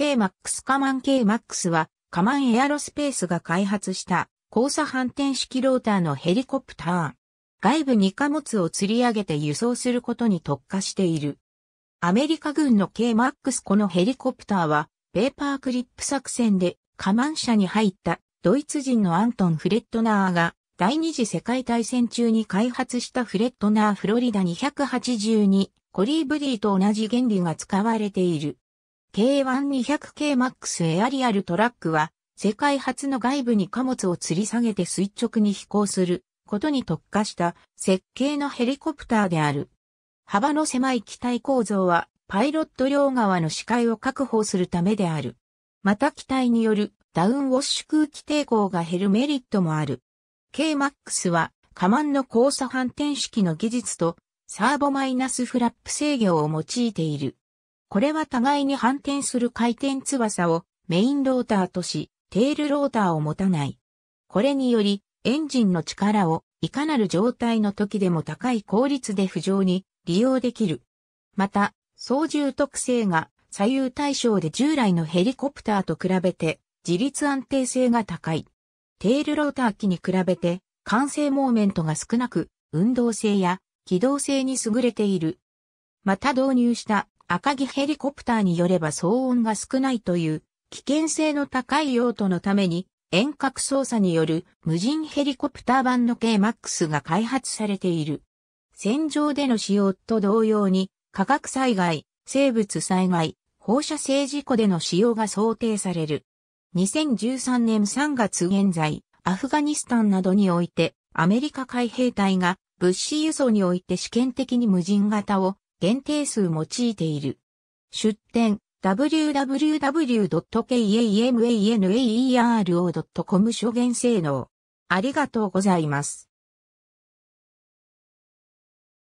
K-MAX カマン K-MAX は、カマンエアロスペースが開発した交差反転式ローターのヘリコプター。外部に貨物を吊り上げて輸送することに特化している。アメリカ軍の K-MAX このヘリコプターは、ペーパークリップ作戦で、カマン社に入ったドイツ人のアントン・フレットナーが、第二次世界大戦中に開発したフレットナーフロリダ282コリーブリーと同じ原理が使われている。K1200K Max エアリアルトラックは、世界初の外部に貨物を吊り下げて垂直に飛行することに特化した設計のヘリコプターである。幅の狭い機体構造は、パイロット両側の視界を確保するためである。また機体によるダウンウォッシュ空気抵抗が減るメリットもある。K-MAX は、カマンの交差反転式の技術と、サーボマイナスフラップ制御を用いている。これは互いに反転する回転翼をメインローターとし、テールローターを持たない。これにより、エンジンの力をいかなる状態の時でも高い効率で浮上に利用できる。また、操縦特性が左右対称で従来のヘリコプターと比べて自立安定性が高い。テールローター機に比べて完成モーメントが少なく運動性や機動性に優れている。また導入した赤木ヘリコプターによれば騒音が少ないという危険性の高い用途のために遠隔操作による無人ヘリコプター版の KMAX が開発されている。戦場での使用と同様に化学災害、生物災害、放射性事故での使用が想定される。2013年3月現在、アフガニスタンなどにおいてアメリカ海兵隊が物資輸送において試験的に無人型を限定数用いている。出典 www.kamanero.com 諸言性能。ありがとうございます。